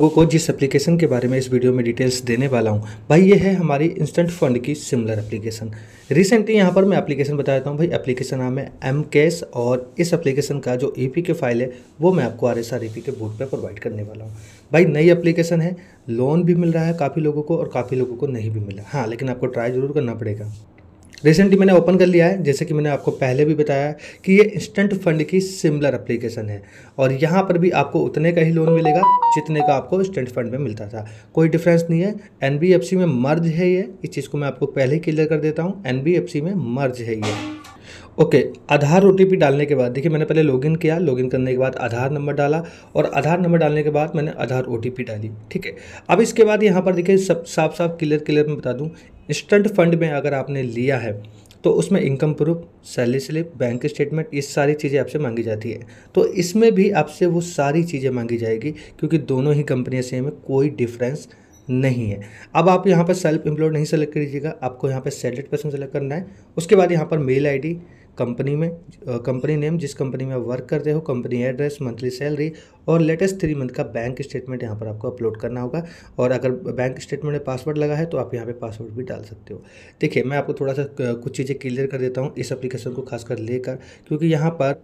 लोगों को जिस एप्लीकेशन के बारे में इस वीडियो में डिटेल्स देने वाला हूँ भाई ये है हमारी इंस्टेंट फंड की सिमिलर एप्लीकेशन रिसेंटली यहाँ पर मैं एप्लीकेशन बता देता हूँ भाई एप्लीकेशन नाम है एम कैश और इस एप्लीकेशन का जो ई e के फाइल है वो मैं आपको आर एस आर के बोर्ड पर प्रोवाइड करने वाला हूँ भाई नई एप्लीकेशन है लोन भी मिल रहा है काफ़ी लोगों को और काफ़ी लोगों को नहीं भी मिला हाँ लेकिन आपको ट्राई ज़रूर करना पड़ेगा रिसेंटली मैंने ओपन कर लिया है जैसे कि मैंने आपको पहले भी बताया कि ये इंस्टेंट फंड की सिमिलर अप्लीकेशन है और यहाँ पर भी आपको उतने का ही लोन मिलेगा जितने का आपको इंस्टेंट फंड में मिलता था कोई डिफरेंस नहीं है एन में मर्ज है ये इस चीज़ को मैं आपको पहले ही क्लियर कर देता हूँ एन में मर्ज है ये ओके okay, आधार ओ डालने के बाद देखिए मैंने पहले लॉगिन किया लॉगिन करने के बाद आधार नंबर डाला और आधार नंबर डालने के बाद मैंने आधार ओ डाली ठीक है अब इसके बाद यहाँ पर देखिए सब साफ साफ क्लियर क्लियर मैं बता दूँ इंस्टेंट फंड में अगर आपने लिया है तो उसमें income proof salary slip bank statement ये सारी चीज़ें आपसे मांगी जाती है तो इसमें भी आपसे वो सारी चीज़ें मांगी जाएगी क्योंकि दोनों ही कंपनियाँ सेम है कोई डिफरेंस नहीं है अब आप यहाँ पर सेल्फ एम्प्लॉयड नहीं सेलेक्ट कीजिएगा आपको यहाँ पर सैलरी पर्सन सेलेक्ट करना है उसके बाद यहाँ पर मेल आईडी कंपनी में कंपनी नेम जिस कंपनी में आप वर्क करते हो कंपनी एड्रेस मंथली सैलरी और लेटेस्ट थ्री मंथ का बैंक स्टेटमेंट यहाँ पर आपको अपलोड करना होगा और अगर बैंक स्टेटमेंट में पासवर्ड लगा है तो आप यहाँ पे पासवर्ड भी डाल सकते हो देखिए मैं आपको थोड़ा सा कुछ चीज़ें क्लियर कर देता हूँ इस एप्लीकेशन को खासकर लेकर क्योंकि यहाँ पर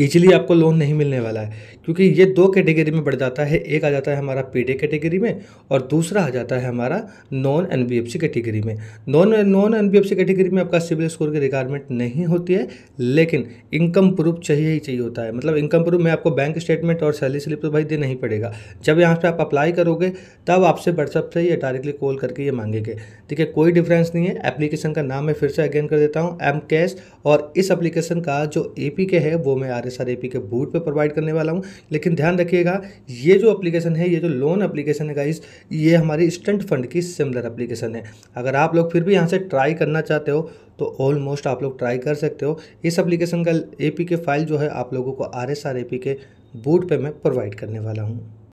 ईजिली आपको लोन नहीं मिलने वाला है क्योंकि ये दो कैटेगरी में बढ़ जाता है एक आ जाता है हमारा पी कैटेगरी में और दूसरा आ जाता है हमारा non N B F C category में non non N B F C category में आपका सिविल स्कोर की रिक्वायरमेंट नहीं होती है लेकिन इनकम प्रूफ चाहिए ही चाहिए होता है मतलब इनकम प्रूफ में आपको बैंक स्टेटमेंट और सैलरी स्लिप तो भाई देना ही पड़ेगा जब यहाँ पर आप अप्लाई करोगे तब आपसे व्हाट्सअप से या डायरेक्टली कॉल करके ये मांगेंगे ठीक है कोई डिफरेंस नहीं है एप्लीकेशन का नाम मैं फिर से अगेन कर देता हूँ एम कैश और इस एप्लीकेशन का जो ए पी के है वो मैं R S R A P के बूट पे प्रोवाइड करने वाला हूँ लेकिन ध्यान रखिएगा ये जो एप्लीकेशन है ये जो लोन एप्लीकेशन है गाइस ये हमारी स्टंट फंड की सिमिलर एप्लीकेशन है अगर आप लोग फिर भी यहाँ से ट्राई करना चाहते हो तो ऑलमोस्ट आप लोग ट्राई कर सकते हो इस एप्लीकेशन का ए पी के फाइल जो है आप लोगों को R S R A P के बूट पे मैं प्रोवाइड करने वाला हूँ